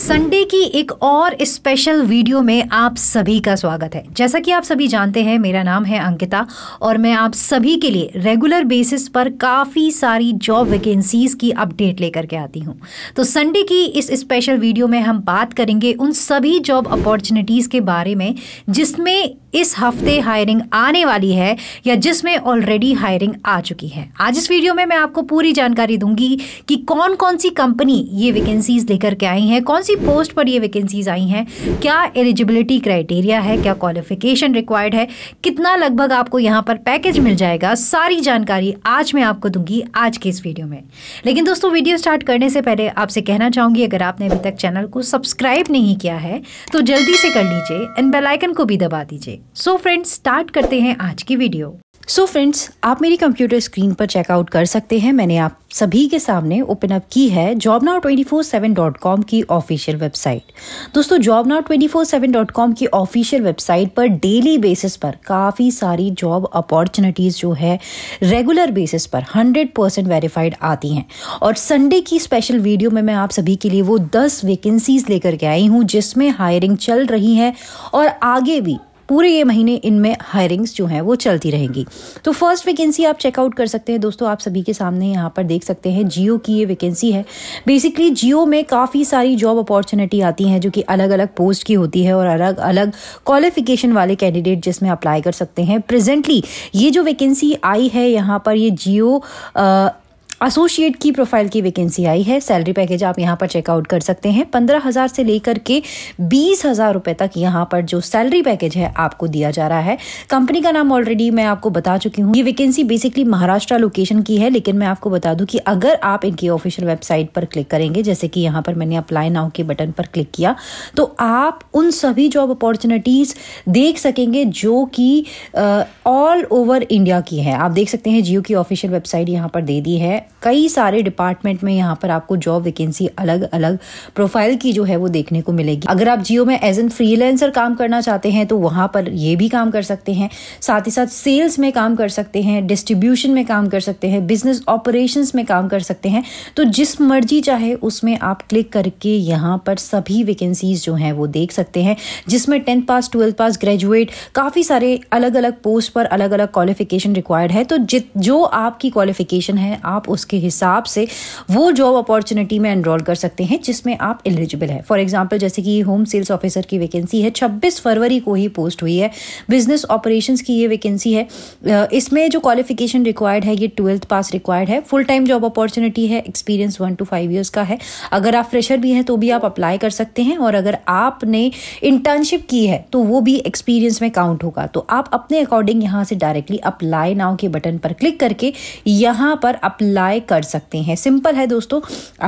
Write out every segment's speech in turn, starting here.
Sunday की एक और स्पेशल वीडियो में आप सभी का स्वागत है जैसा कि आप सभी जानते हैं मेरा नाम है अंकिता और मैं आप सभी के लिए रेगुलर बेसिस पर काफ़ी सारी जॉब वैकेंसीज़ की अपडेट लेकर के आती हूं तो संडे की इस स्पेशल वीडियो में हम बात करेंगे उन सभी जॉब अपॉर्चुनिटीज़ के बारे में जिसमें इस हफ्ते हायरिंग आने वाली है या जिसमें ऑलरेडी हायरिंग आ चुकी है आज इस वीडियो में मैं आपको पूरी जानकारी दूंगी कि कौन कौन सी कंपनी ये वैकेंसीज़ लेकर के आई हैं कौन कौन सी पोस्ट पर ये वैकेंसीज आई हैं क्या एलिजिबिलिटी क्राइटेरिया है क्या क्वालिफिकेशन रिक्वायर्ड है कितना लगभग आपको यहाँ पर पैकेज मिल जाएगा सारी जानकारी आज मैं आपको दूंगी आज के इस वीडियो में लेकिन दोस्तों वीडियो स्टार्ट करने से पहले आपसे कहना चाहूँगी अगर आपने अभी तक चैनल को सब्सक्राइब नहीं किया है तो जल्दी से कर लीजिए एंड बेलाइकन को भी दबा दीजिए सो फ्रेंड्स स्टार्ट करते हैं आज की वीडियो सो so फ्रेंड्स आप मेरी कंप्यूटर स्क्रीन पर चेकआउट कर सकते हैं मैंने आप सभी के सामने ओपन अप की है job now twenty four seven dot com की ऑफिशियल वेबसाइट दोस्तों job now twenty four seven dot com की ऑफिशियल वेबसाइट पर डेली बेसिस पर काफ़ी सारी जॉब अपॉर्चुनिटीज़ जो है रेगुलर बेसिस पर हंड्रेड परसेंट वेरीफाइड आती हैं और संडे की स्पेशल वीडियो में मैं आप सभी के लिए वो दस वैकेंसीज लेकर के आई हूँ जिसमें हायरिंग चल रही है और आगे भी पूरे ये महीने इनमें हायरिंग्स जो हैं वो चलती रहेंगी तो फर्स्ट वैकेंसी आप चेकआउट कर सकते हैं दोस्तों आप सभी के सामने यहाँ पर देख सकते हैं जियो की ये वैकेंसी है बेसिकली जियो में काफ़ी सारी जॉब अपॉर्चुनिटी आती हैं जो कि अलग अलग पोस्ट की होती है और अलग अलग क्वालिफिकेशन वाले कैंडिडेट जिसमें अप्लाई कर सकते हैं प्रेजेंटली ये जो वैकेंसी आई है यहाँ पर ये जियो एसोसिएट की प्रोफाइल की वैकेंसी आई है सैलरी पैकेज आप यहाँ पर चेकआउट कर सकते हैं पंद्रह हज़ार से लेकर के बीस हज़ार रुपये तक यहाँ पर जो सैलरी पैकेज है आपको दिया जा रहा है कंपनी का नाम ऑलरेडी मैं आपको बता चुकी हूँ ये वैकेंसी बेसिकली महाराष्ट्र लोकेशन की है लेकिन मैं आपको बता दूँ कि अगर आप इनकी ऑफिशियल वेबसाइट पर क्लिक करेंगे जैसे कि यहाँ पर मैंने अप्लाई नाउ के बटन पर क्लिक किया तो आप उन सभी जॉब अपॉर्चुनिटीज़ देख सकेंगे जो कि ऑल ओवर इंडिया की है आप देख सकते हैं जियो की ऑफिशियल वेबसाइट यहाँ पर दे दी है कई सारे डिपार्टमेंट में यहाँ पर आपको जॉब वैकेंसी अलग अलग प्रोफाइल की जो है वो देखने को मिलेगी अगर आप जियो में एज एन फ्रीलेंसर काम करना चाहते हैं तो वहां पर ये भी काम कर सकते हैं साथ ही साथ सेल्स में काम कर सकते हैं डिस्ट्रीब्यूशन में काम कर सकते हैं बिजनेस ऑपरेशन में काम कर सकते हैं तो जिस मर्जी चाहे उसमें आप क्लिक करके यहाँ पर सभी वैकेंसीज जो हैं वो देख सकते हैं जिसमें tenth pass twelfth pass graduate काफ़ी सारे अलग अलग पोस्ट पर अलग अलग क्वालिफिकेशन रिक्वायर्ड है तो जित जो आपकी क्वालिफिकेशन है आप उस उसके हिसाब से वो जॉब अपॉर्चुनिटी में एनरोल कर सकते हैं जिसमें आप एलिजिबल है फॉर एग्जाम्पल जैसे कि होम सेल्स ऑफिसर की वैकेंसी है छब्बीस फरवरी को ही पोस्ट हुई है बिजनेस ऑपरेशन की ये वैकेंसी है इसमें जो क्वालिफिकेशन रिक्वायर्ड है ये ट्वेल्थ पास रिक्वायर्ड है फुल टाइम जॉब अपॉर्चुनिटी है experience one two five years का है अगर आप फ्रेशर भी हैं तो भी आप अप्लाई कर सकते हैं और अगर आपने इंटर्नशिप की है तो वो भी एक्सपीरियंस में काउंट होगा तो आप अपने अकॉर्डिंग यहां से डायरेक्टली अप्लाई नाउ के बटन पर क्लिक करके यहां पर अप्लाई अप्लाई कर सकते हैं सिंपल है दोस्तों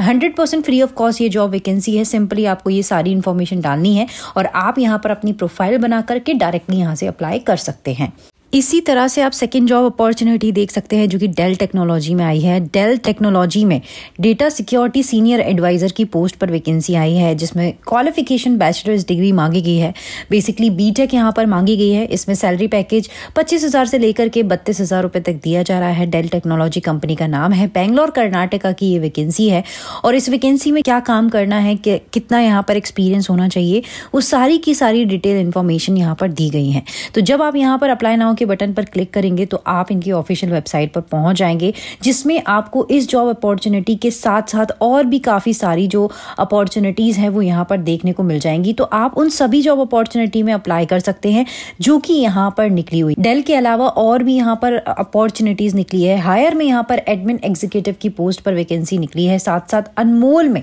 hundred percent free of cost ये जॉब वैकेंसी है सिंपली आपको ये सारी इन्फॉर्मेशन डालनी है और आप यहाँ पर अपनी प्रोफाइल बना करके डायरेक्टली यहाँ से अप्लाई कर सकते हैं इसी तरह से आप सेकेंड जॉब अपॉर्चुनिटी देख सकते हैं जो कि डेल टेक्नोलॉजी में आई है डेल टेक्नोलॉजी में डेटा सिक्योरिटी सीनियर एडवाइज़र की पोस्ट पर वैकेंसी आई है जिसमें क्वालिफिकेशन बैचलर्स डिग्री मांगी गई है बेसिकली बी टेक यहाँ पर मांगी गई है इसमें सैलरी पैकेज पच्चीस हज़ार से लेकर के बत्तीस हज़ार रुपये तक दिया जा रहा है डेल टेक्नोलॉजी कंपनी का नाम है बेंगलोर कर्नाटका की ये वैकेंसी है और इस वैकेंसी में क्या काम करना है कि, कितना यहाँ पर एक्सपीरियंस होना चाहिए उस सारी की सारी डिटेल इन्फॉर्मेशन यहाँ पर दी गई है तो जब आप यहाँ पर अप्लाई ना के के बटन पर क्लिक करेंगे तो आप इनकी ऑफिशियल वेबसाइट पर पहुंच जाएंगे जिसमें आपको इस जॉब अपॉर्चुनिटी के साथ साथ और भी काफ़ी सारी जो अपॉर्चुनिटीज़ हैं वो यहाँ पर देखने को मिल जाएंगी तो आप उन सभी जॉब अपॉर्चुनिटी में अप्लाई कर सकते हैं जो कि यहाँ पर निकली हुई डेल के अलावा और भी यहाँ पर अपॉर्चुनिटीज़ निकली है हायर में यहाँ पर एडमिन एग्जीक्यूटिव की पोस्ट पर वैकेंसी निकली है साथ साथ अनमोल में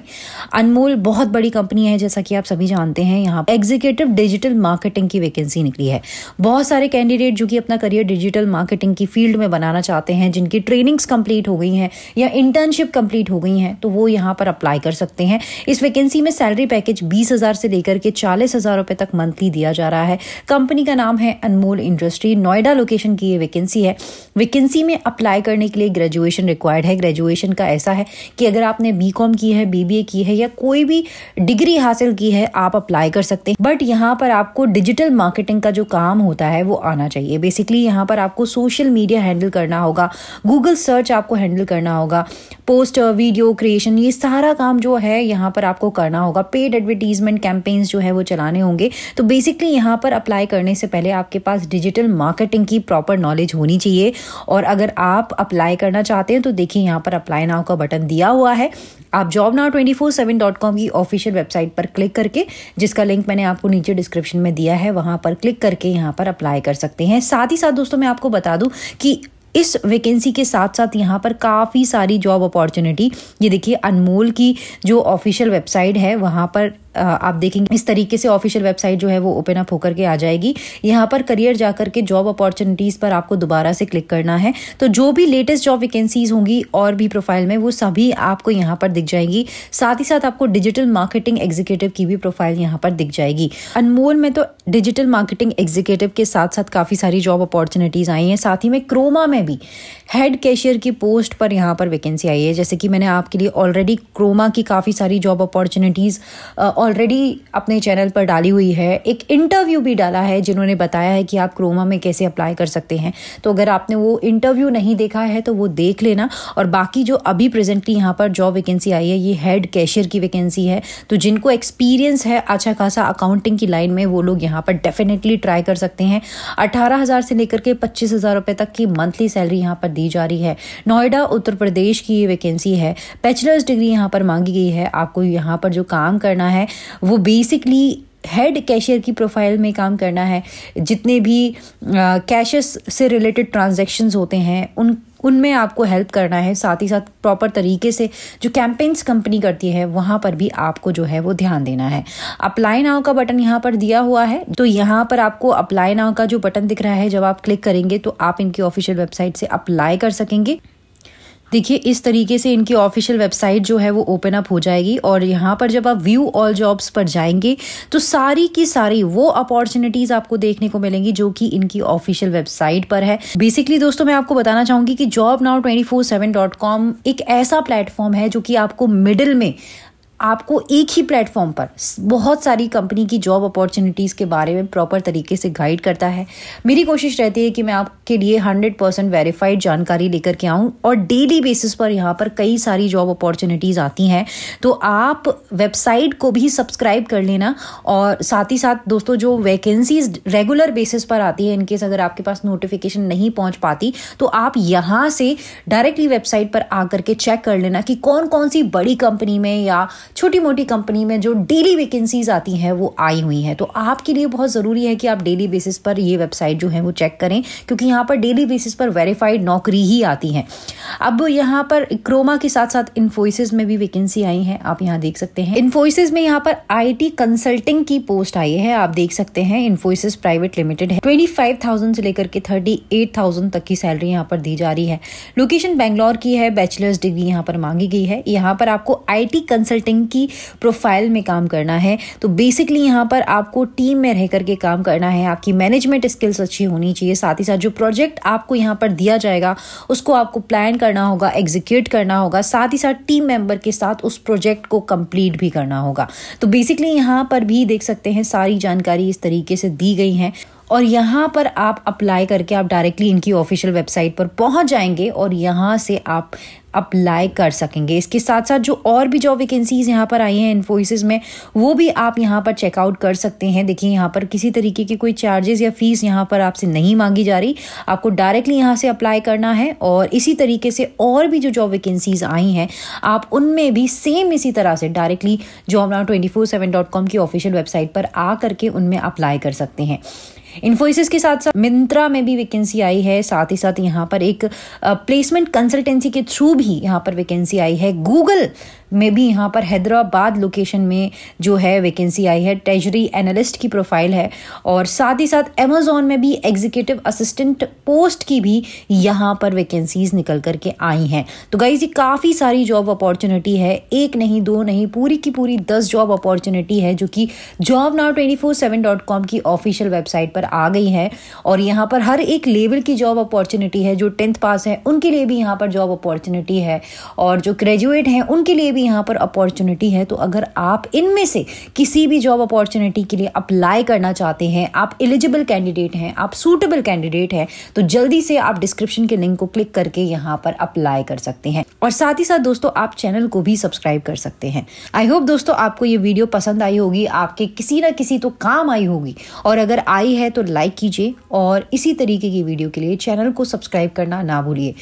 अनमोल बहुत बड़ी कंपनी है जैसा कि आप सभी जानते हैं यहाँ एग्जीक्यूटिव डिजिटल मार्केटिंग की वैकेंसी निकली है बहुत सारे कैंडिडेट जो कि अपना अपना करियर डिजिटल मार्केटिंग की फील्ड में बनाना चाहते हैं जिनकी ट्रेनिंग्स कंप्लीट हो गई हैं या इंटर्नशिप कंप्लीट हो गई हैं तो वो यहाँ पर अप्लाई कर सकते हैं इस वैकेंसी में सैलरी पैकेज बीस हज़ार से लेकर के चालीस हज़ार रुपये तक मंथली दिया जा रहा है कंपनी का नाम है अनमोल इंडस्ट्री नोएडा लोकेशन की ये वैकेंसी है वैकेंसी में अप्लाई करने के लिए ग्रेजुएशन रिक्वायर्ड है ग्रेजुएशन का ऐसा है कि अगर आपने बी की है बी की है या कोई भी डिग्री हासिल की है आप अप्लाई कर सकते हैं बट यहाँ पर आपको डिजिटल मार्केटिंग का जो काम होता है वो आना चाहिए बेसिक बेसिकली यहाँ पर आपको सोशल मीडिया हैंडल करना होगा गूगल सर्च आपको हैंडल करना होगा पोस्ट वीडियो क्रिएशन ये सारा काम जो है यहाँ पर आपको करना होगा पेड एडवर्टीजमेंट कैंपेन्स जो है वो चलाने होंगे तो बेसिकली यहाँ पर अप्लाई करने से पहले आपके पास डिजिटल मार्केटिंग की प्रॉपर नॉलेज होनी चाहिए और अगर आप अप्लाई करना चाहते हैं तो देखिए यहाँ पर अप्लाई नाउ का बटन दिया हुआ है आप job now twenty four seven dot com की ऑफिशियल वेबसाइट पर क्लिक करके जिसका लिंक मैंने आपको नीचे डिस्क्रिप्शन में दिया है वहाँ पर क्लिक करके यहाँ पर अप्लाई कर सकते हैं साथ ही साथ दोस्तों मैं आपको बता दूं कि इस वैकेंसी के साथ साथ यहाँ पर काफ़ी सारी जॉब अपॉर्चुनिटी ये देखिए अनमोल की जो ऑफिशियल वेबसाइट है वहाँ पर आप देखेंगे इस तरीके से ऑफिशियल वेबसाइट जो है वो ओपन अप होकर के आ जाएगी यहाँ पर करियर जाकर के जॉब अपॉर्चुनिटीज़ पर आपको दोबारा से क्लिक करना है तो जो भी लेटेस्ट जॉब वैकेंसीज होंगी और भी प्रोफाइल में वो सभी आपको यहाँ पर दिख जाएंगी साथ ही साथ आपको डिजिटल मार्केटिंग एग्जीक्यूटिव की भी प्रोफाइल यहाँ पर दिख जाएगी अनमोल में तो डिजिटल मार्केटिंग एग्जीक्यूटिव के साथ साथ काफ़ी सारी जॉब अपॉर्चुनिटीज़ आई हैं साथ ही में क्रोमा में भी हेड कैशियर की पोस्ट पर यहाँ पर वैकेंसी आई है जैसे कि मैंने आपके लिए ऑलरेडी क्रोमा की काफ़ी सारी जॉब अपॉर्चुनिटीज़ ऑलरेडी अपने चैनल पर डाली हुई है एक इंटरव्यू भी डाला है जिन्होंने बताया है कि आप क्रोमा में कैसे अप्लाई कर सकते हैं तो अगर आपने वो इंटरव्यू नहीं देखा है तो वो देख लेना और बाकी जो अभी प्रेजेंटली यहाँ पर जॉब वैकेंसी आई है ये हेड कैशियर की वैकेंसी है तो जिनको एक्सपीरियंस है अच्छा खासा अकाउंटिंग की लाइन में वो लोग यहाँ पर डेफिनेटली ट्राई कर सकते हैं अट्ठारह हज़ार से लेकर के पच्चीस हज़ार रुपये तक की मंथली सैलरी यहाँ पर दी जा रही है नोएडा उत्तर प्रदेश की ये वैकेंसी है बैचलर्स डिग्री यहाँ पर मांगी गई है आपको यहाँ पर जो काम करना है वो बेसिकली हेड कैशियर की प्रोफाइल में काम करना है जितने भी कैशेस से रिलेटेड ट्रांजेक्शन होते हैं उन उनमें आपको हेल्प करना है साथ ही साथ प्रॉपर तरीके से जो कैंपेन्स कंपनी करती है वहाँ पर भी आपको जो है वो ध्यान देना है अप्लाई नाव का बटन यहाँ पर दिया हुआ है तो यहाँ पर आपको अप्लाई नाव का जो बटन दिख रहा है जब आप क्लिक करेंगे तो आप इनकी ऑफिशियल वेबसाइट से अप्लाई कर सकेंगे देखिए इस तरीके से इनकी ऑफिशियल वेबसाइट जो है वो ओपन अप हो जाएगी और यहाँ पर जब आप व्यू ऑल जॉब्स पर जाएंगे तो सारी की सारी वो अपॉर्चुनिटीज़ आपको देखने को मिलेंगी जो कि इनकी ऑफिशियल वेबसाइट पर है बेसिकली दोस्तों मैं आपको बताना चाहूंगी कि जॉब नाउ ट्वेंटी एक ऐसा प्लेटफॉर्म है जो कि आपको मिडिल में आपको एक ही प्लेटफॉर्म पर बहुत सारी कंपनी की जॉब अपॉर्चुनिटीज़ के बारे में प्रॉपर तरीके से गाइड करता है मेरी कोशिश रहती है कि मैं आपके लिए हंड्रेड परसेंट वेरीफाइड जानकारी लेकर के आऊँ और डेली बेसिस पर यहाँ पर कई सारी जॉब अपॉर्चुनिटीज़ आती हैं तो आप वेबसाइट को भी सब्सक्राइब कर लेना और साथ ही साथ दोस्तों जो वैकेंसीज रेगुलर बेसिस पर आती है इनकेस अगर आपके पास नोटिफिकेशन नहीं पहुँच पाती तो आप यहाँ से डायरेक्टली वेबसाइट पर आकर के चेक कर लेना कि कौन कौन सी बड़ी कंपनी में या छोटी मोटी कंपनी में जो डेली वैकेंसीज आती हैं वो आई हुई हैं तो आपके लिए बहुत ज़रूरी है कि आप डेली बेसिस पर ये वेबसाइट जो है वो चेक करें क्योंकि यहाँ पर डेली बेसिस पर वेरीफाइड नौकरी ही आती हैं अब यहाँ पर क्रोमा के साथ साथ इन्फोसिस में भी वैकेंसी आई है आप यहाँ देख सकते हैं इन्फोसिस में यहाँ पर आईटी कंसल्टिंग की पोस्ट आई है आप देख सकते हैं इन्फोसिस प्राइवेट लिमिटेड है ट्वेंटी फाइव थाउजेंड से लेकर के थर्टी एट थाउजेंड तक की सैलरी यहाँ पर दी जा रही है लोकेशन बैंगलोर की है बैचलर्स डिग्री यहाँ पर मांगी गई है यहाँ पर आपको टी कंसल्टिंग टीम की प्रोफाइल में काम करना है तो बेसिकली यहाँ पर आपको टीम में रह करके काम करना है आपकी मैनेजमेंट स्किल्स अच्छी होनी चाहिए साथ ही साथ जो प्रोजेक्ट आपको यहाँ पर दिया जाएगा उसको आपको प्लान करना होगा एग्जीक्यूट करना होगा साथ ही साथ टीम मेंबर के साथ उस प्रोजेक्ट को कंप्लीट भी करना होगा तो बेसिकली यहाँ पर भी देख सकते हैं सारी जानकारी इस तरीके से दी गई है और यहाँ पर आप अप्लाई करके आप डायरेक्टली इनकी ऑफिशियल वेबसाइट पर पहुँच जाएंगे और यहाँ से आप अप्लाई कर सकेंगे इसके साथ साथ जो और भी जॉब वैकेंसीज यहाँ पर आई हैं इन्फोसिस में वो भी आप यहाँ पर चेकआउट कर सकते हैं देखिए यहाँ पर किसी तरीके की कोई चार्जेस या फीस यहाँ पर आपसे नहीं मांगी जा रही आपको डायरेक्टली यहाँ से अप्लाई करना है और इसी तरीके से और भी जो जॉब वैकेंसीज आई हैं आप उनमें भी सेम इसी तरह से directly job now twenty four seven dot com की ऑफिशियल वेबसाइट पर आ करके उनमें अप्लाई कर सकते हैं इन्फोसिस के साथ साथ मिंत्रा में भी वैकेंसी आई है साथ ही साथ यहाँ पर एक प्लेसमेंट कंसल्टेंसी के थ्रू भी यहाँ पर वैकेंसी आई है गूगल में भी यहाँ पर हैदराबाद लोकेशन में जो है वैकेंसी आई है ट्रेजरी एनालिस्ट की प्रोफाइल है और साथ ही साथ अमेजोन में भी एग्जीक्यूटिव असिस्टेंट पोस्ट की भी यहाँ पर वैकेंसीज निकल करके आई हैं तो गाई जी काफ़ी सारी जॉब अपॉर्चुनिटी है एक नहीं दो नहीं पूरी की पूरी दस जॉब अपॉर्चुनिटी है जो कि job now twenty four seven dot com की ऑफिशियल वेबसाइट पर आ गई है और यहाँ पर हर एक लेवल की जॉब अपॉर्चुनिटी है जो टेंथ पास है उनके लिए भी यहाँ पर जॉब अपॉर्चुनिटी है और जो ग्रेजुएट हैं उनके लिए भी भी यहाँ पर अपॉर्चुनिटी है तो अगर आप इनमें से किसी भी जॉब अपॉर्चुनिटी के लिए अप्लाई करना चाहते हैं आप एलिजिबल कैंडिडेट हैं आप सूटेबल कैंडिडेट हैं तो जल्दी से आप डिस्क्रिप्शन के लिंक को क्लिक करके यहाँ पर अप्लाई कर सकते हैं और साथ ही साथ दोस्तों आप चैनल को भी सब्सक्राइब कर सकते हैं आई होप दोस्तों आपको ये वीडियो पसंद आई होगी आपके किसी ना किसी तो काम आई होगी और अगर आई है तो लाइक कीजिए और इसी तरीके की वीडियो के लिए चैनल को सब्सक्राइब करना ना भूलिए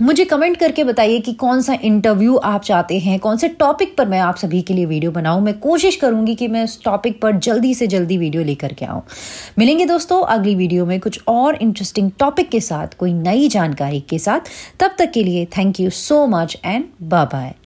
मुझे कमेंट करके बताइए कि कौन सा इंटरव्यू आप चाहते हैं कौन से टॉपिक पर मैं आप सभी के लिए वीडियो बनाऊं मैं कोशिश करूंगी कि मैं उस टॉपिक पर जल्दी से जल्दी वीडियो लेकर के आऊं मिलेंगे दोस्तों अगली वीडियो में कुछ और इंटरेस्टिंग टॉपिक के साथ कोई नई जानकारी के साथ तब तक के लिए thank you so much and bye bye